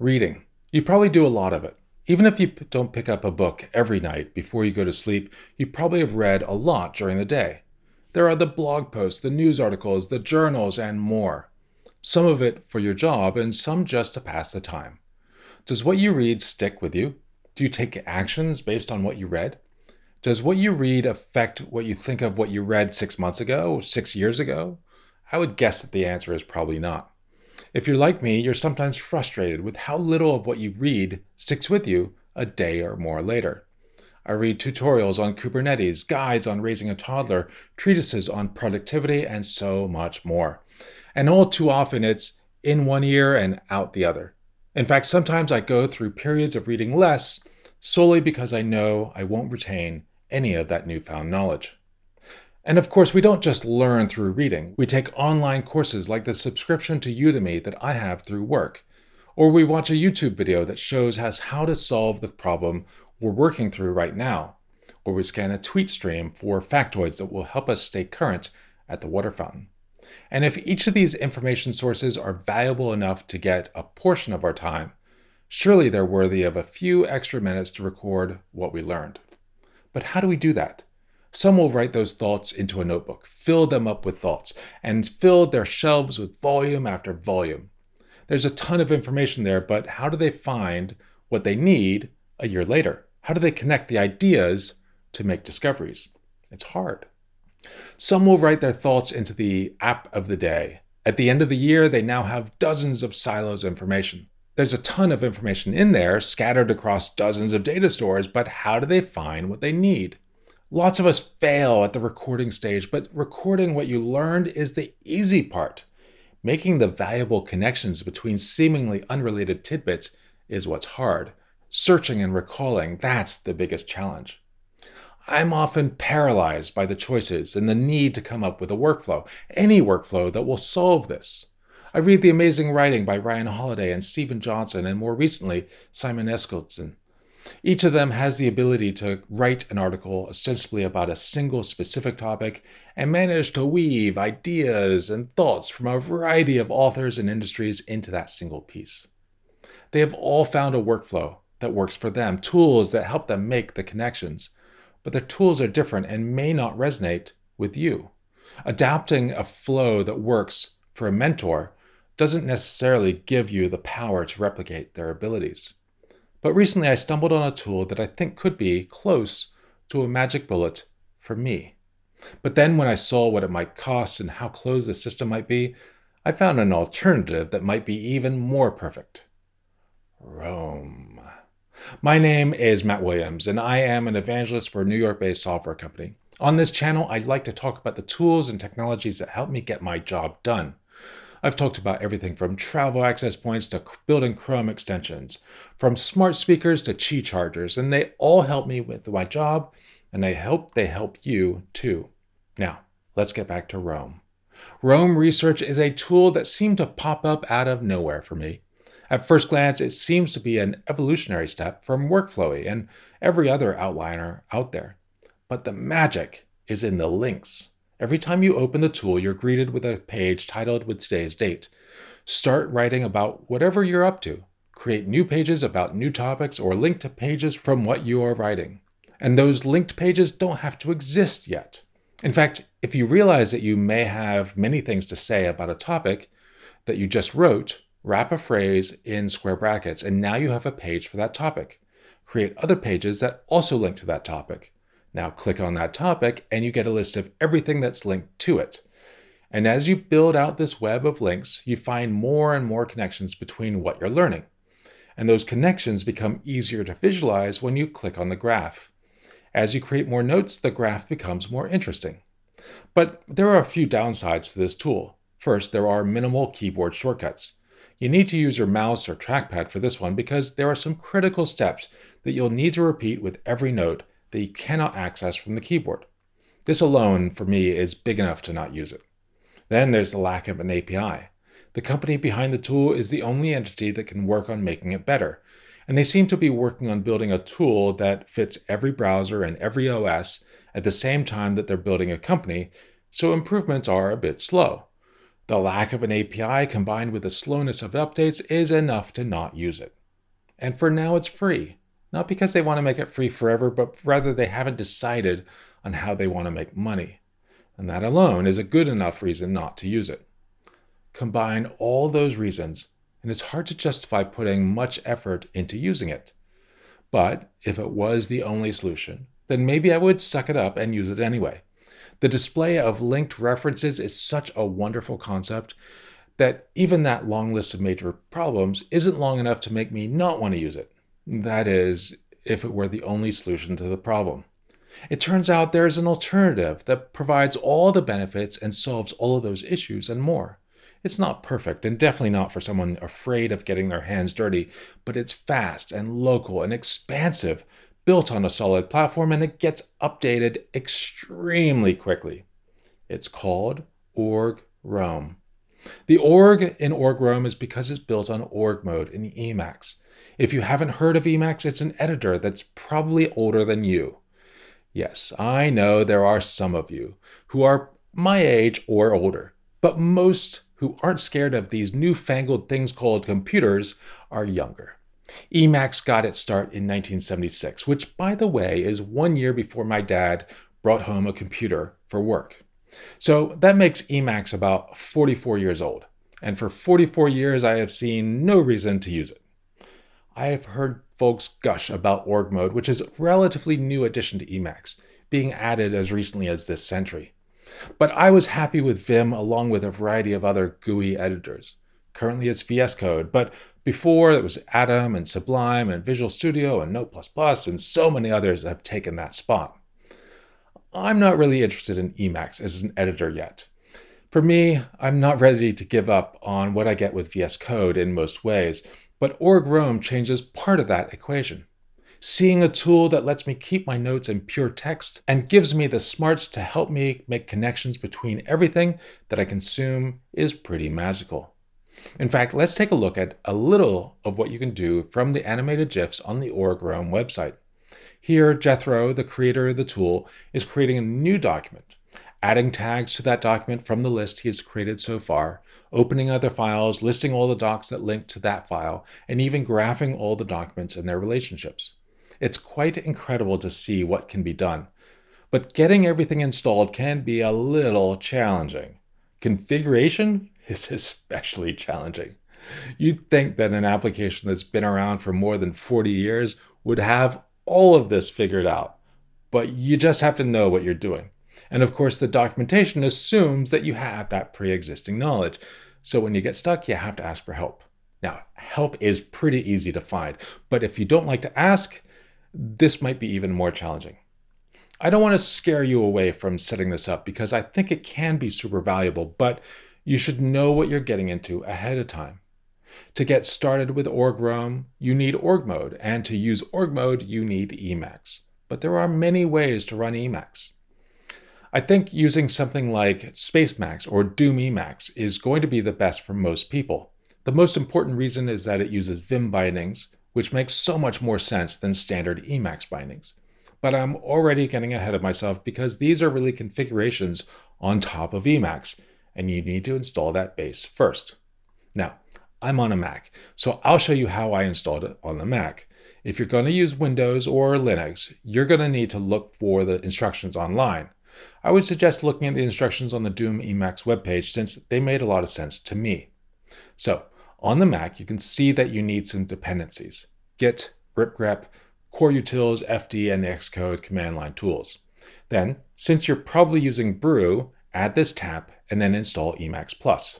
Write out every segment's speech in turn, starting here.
Reading. You probably do a lot of it. Even if you don't pick up a book every night before you go to sleep, you probably have read a lot during the day. There are the blog posts, the news articles, the journals, and more. Some of it for your job, and some just to pass the time. Does what you read stick with you? Do you take actions based on what you read? Does what you read affect what you think of what you read six months ago, six years ago? I would guess that the answer is probably not. If you're like me, you're sometimes frustrated with how little of what you read sticks with you a day or more later. I read tutorials on Kubernetes, guides on raising a toddler, treatises on productivity, and so much more. And all too often, it's in one ear and out the other. In fact, sometimes I go through periods of reading less solely because I know I won't retain any of that newfound knowledge. And of course, we don't just learn through reading. We take online courses like the subscription to Udemy that I have through work. Or we watch a YouTube video that shows us how to solve the problem we're working through right now. Or we scan a tweet stream for factoids that will help us stay current at the water fountain. And if each of these information sources are valuable enough to get a portion of our time, surely they're worthy of a few extra minutes to record what we learned. But how do we do that? Some will write those thoughts into a notebook, fill them up with thoughts, and fill their shelves with volume after volume. There's a ton of information there, but how do they find what they need a year later? How do they connect the ideas to make discoveries? It's hard. Some will write their thoughts into the app of the day. At the end of the year, they now have dozens of silos of information. There's a ton of information in there, scattered across dozens of data stores, but how do they find what they need? Lots of us fail at the recording stage, but recording what you learned is the easy part. Making the valuable connections between seemingly unrelated tidbits is what's hard. Searching and recalling, that's the biggest challenge. I'm often paralyzed by the choices and the need to come up with a workflow, any workflow that will solve this. I read the amazing writing by Ryan Holiday and Stephen Johnson, and more recently, Simon Eskildson. Each of them has the ability to write an article ostensibly about a single specific topic and manage to weave ideas and thoughts from a variety of authors and industries into that single piece. They have all found a workflow that works for them, tools that help them make the connections, but their tools are different and may not resonate with you. Adapting a flow that works for a mentor doesn't necessarily give you the power to replicate their abilities. But recently I stumbled on a tool that I think could be close to a magic bullet for me. But then when I saw what it might cost and how closed the system might be, I found an alternative that might be even more perfect Rome. My name is Matt Williams, and I am an evangelist for a New York based software company. On this channel, I'd like to talk about the tools and technologies that help me get my job done. I've talked about everything from travel access points to building Chrome extensions, from smart speakers to Qi chargers, and they all help me with my job, and I hope they help you too. Now, let's get back to Rome. Rome Research is a tool that seemed to pop up out of nowhere for me. At first glance, it seems to be an evolutionary step from Workflowy and every other outliner out there. But the magic is in the links. Every time you open the tool, you're greeted with a page titled with today's date. Start writing about whatever you're up to. Create new pages about new topics or link to pages from what you are writing. And those linked pages don't have to exist yet. In fact, if you realize that you may have many things to say about a topic that you just wrote, wrap a phrase in square brackets, and now you have a page for that topic. Create other pages that also link to that topic. Now click on that topic and you get a list of everything that's linked to it. And as you build out this web of links, you find more and more connections between what you're learning. And those connections become easier to visualize when you click on the graph. As you create more notes, the graph becomes more interesting. But there are a few downsides to this tool. First, there are minimal keyboard shortcuts. You need to use your mouse or trackpad for this one because there are some critical steps that you'll need to repeat with every note that you cannot access from the keyboard. This alone, for me, is big enough to not use it. Then there's the lack of an API. The company behind the tool is the only entity that can work on making it better, and they seem to be working on building a tool that fits every browser and every OS at the same time that they're building a company, so improvements are a bit slow. The lack of an API combined with the slowness of updates is enough to not use it. And for now, it's free not because they want to make it free forever, but rather they haven't decided on how they want to make money. And that alone is a good enough reason not to use it. Combine all those reasons, and it's hard to justify putting much effort into using it. But if it was the only solution, then maybe I would suck it up and use it anyway. The display of linked references is such a wonderful concept that even that long list of major problems isn't long enough to make me not want to use it. That is, if it were the only solution to the problem. It turns out there is an alternative that provides all the benefits and solves all of those issues and more. It's not perfect and definitely not for someone afraid of getting their hands dirty, but it's fast and local and expansive, built on a solid platform, and it gets updated extremely quickly. It's called Org Rome. The org in Org Rome is because it's built on org mode in the Emacs. If you haven't heard of Emacs, it's an editor that's probably older than you. Yes, I know there are some of you who are my age or older, but most who aren't scared of these newfangled things called computers are younger. Emacs got its start in 1976, which, by the way, is one year before my dad brought home a computer for work. So that makes Emacs about 44 years old. And for 44 years, I have seen no reason to use it. I have heard folks gush about org mode, which is a relatively new addition to Emacs, being added as recently as this century. But I was happy with Vim along with a variety of other GUI editors. Currently it's VS Code, but before it was Atom and Sublime and Visual Studio and Note++ and so many others have taken that spot. I'm not really interested in Emacs as an editor yet. For me, I'm not ready to give up on what I get with VS Code in most ways, but org Rome changes part of that equation. Seeing a tool that lets me keep my notes in pure text and gives me the smarts to help me make connections between everything that I consume is pretty magical. In fact, let's take a look at a little of what you can do from the animated GIFs on the Org Rome website. Here, Jethro, the creator of the tool, is creating a new document adding tags to that document from the list he has created so far, opening other files, listing all the docs that link to that file, and even graphing all the documents and their relationships. It's quite incredible to see what can be done. But getting everything installed can be a little challenging. Configuration is especially challenging. You'd think that an application that's been around for more than 40 years would have all of this figured out, but you just have to know what you're doing. And of course, the documentation assumes that you have that pre existing knowledge. So when you get stuck, you have to ask for help. Now, help is pretty easy to find, but if you don't like to ask, this might be even more challenging. I don't want to scare you away from setting this up because I think it can be super valuable, but you should know what you're getting into ahead of time. To get started with Org OrgROM, you need org mode, and to use org mode, you need Emacs. But there are many ways to run Emacs. I think using something like SpaceMax or Emacs is going to be the best for most people. The most important reason is that it uses Vim bindings, which makes so much more sense than standard Emacs bindings. But I'm already getting ahead of myself because these are really configurations on top of Emacs, and you need to install that base first. Now, I'm on a Mac, so I'll show you how I installed it on the Mac. If you're going to use Windows or Linux, you're going to need to look for the instructions online. I would suggest looking at the instructions on the Doom Emacs webpage since they made a lot of sense to me. So on the Mac, you can see that you need some dependencies, git, ripgrep, core utils, FD, and the Xcode command line tools. Then, since you're probably using brew, add this tap and then install Emacs Plus.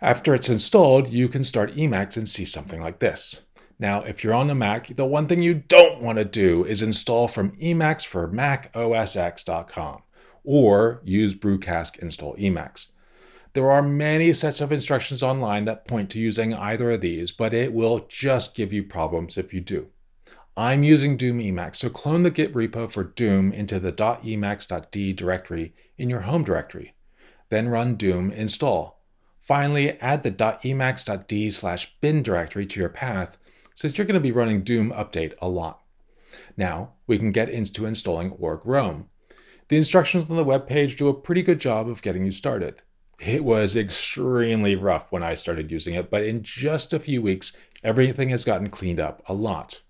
After it's installed, you can start Emacs and see something like this. Now, if you're on the Mac, the one thing you don't want to do is install from Emacs for MacOSX.com or use brewcask install Emacs. There are many sets of instructions online that point to using either of these, but it will just give you problems if you do. I'm using Doom Emacs, so clone the Git repo for Doom into the .emacs.d directory in your home directory. Then run doom install. Finally, add the .emacs.d slash bin directory to your path, since you're going to be running doom update a lot. Now, we can get into installing org Roam. The instructions on the web page do a pretty good job of getting you started. It was extremely rough when I started using it, but in just a few weeks, everything has gotten cleaned up a lot.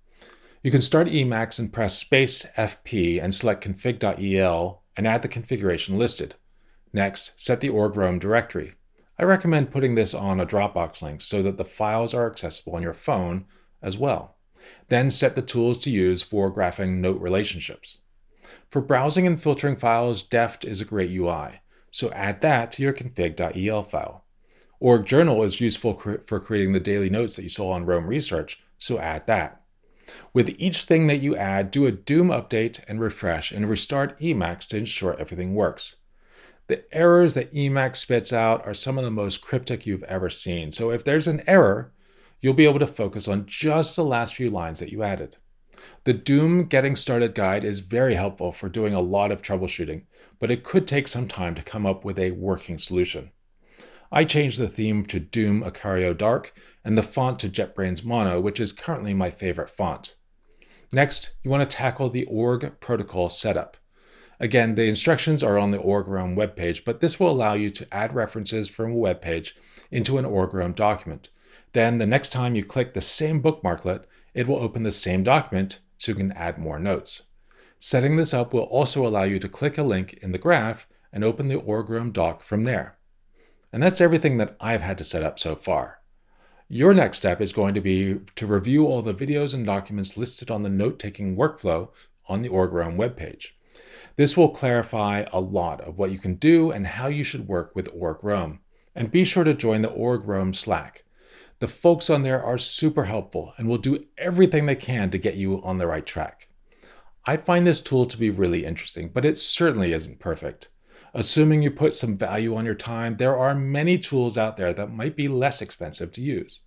You can start Emacs and press space FP and select config.el and add the configuration listed. Next, set the org roam directory. I recommend putting this on a Dropbox link so that the files are accessible on your phone as well. Then set the tools to use for graphing note relationships. For browsing and filtering files, Deft is a great UI, so add that to your config.el file. Org Journal is useful for creating the daily notes that you saw on Rome Research, so add that. With each thing that you add, do a Doom update and refresh and restart Emacs to ensure everything works. The errors that Emacs spits out are some of the most cryptic you've ever seen, so if there's an error, you'll be able to focus on just the last few lines that you added. The Doom Getting Started guide is very helpful for doing a lot of troubleshooting, but it could take some time to come up with a working solution. I changed the theme to Doom Acario Dark and the font to JetBrains Mono, which is currently my favorite font. Next, you want to tackle the org protocol setup. Again, the instructions are on the OrgRealm webpage, but this will allow you to add references from a webpage into an OrgRealm document. Then the next time you click the same bookmarklet, it will open the same document so you can add more notes. Setting this up will also allow you to click a link in the graph and open the Orgroom doc from there. And that's everything that I've had to set up so far. Your next step is going to be to review all the videos and documents listed on the note-taking workflow on the web webpage. This will clarify a lot of what you can do and how you should work with Org And be sure to join the Org Slack. The folks on there are super helpful and will do everything they can to get you on the right track. I find this tool to be really interesting, but it certainly isn't perfect. Assuming you put some value on your time, there are many tools out there that might be less expensive to use.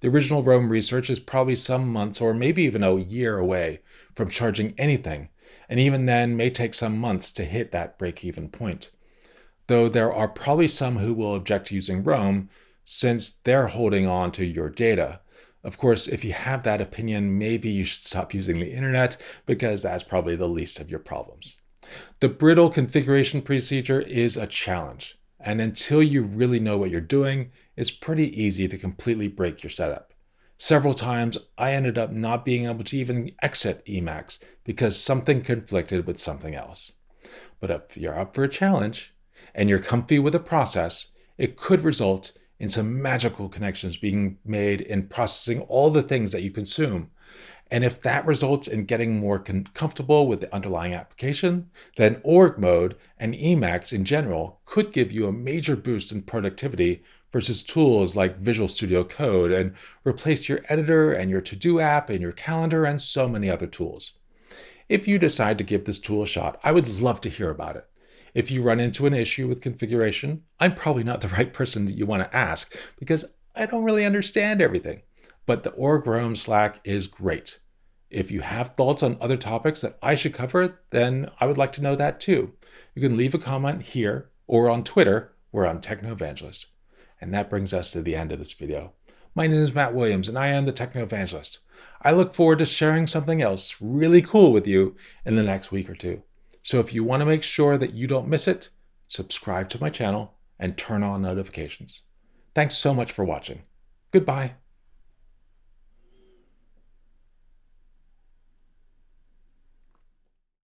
The original Rome research is probably some months or maybe even a year away from charging anything, and even then may take some months to hit that break even point. Though there are probably some who will object to using Rome since they're holding on to your data. Of course, if you have that opinion, maybe you should stop using the internet because that's probably the least of your problems. The brittle configuration procedure is a challenge, and until you really know what you're doing, it's pretty easy to completely break your setup. Several times, I ended up not being able to even exit Emacs because something conflicted with something else. But if you're up for a challenge and you're comfy with the process, it could result in some magical connections being made in processing all the things that you consume. And if that results in getting more comfortable with the underlying application, then org mode and Emacs in general could give you a major boost in productivity versus tools like Visual Studio Code and replace your editor and your to do app and your calendar and so many other tools. If you decide to give this tool a shot, I would love to hear about it. If you run into an issue with configuration, I'm probably not the right person that you want to ask because I don't really understand everything. But the org room Slack is great. If you have thoughts on other topics that I should cover, then I would like to know that too. You can leave a comment here or on Twitter, where I'm Evangelist. And that brings us to the end of this video. My name is Matt Williams, and I am the Techno Evangelist. I look forward to sharing something else really cool with you in the next week or two. So if you want to make sure that you don't miss it, subscribe to my channel and turn on notifications. Thanks so much for watching. Goodbye.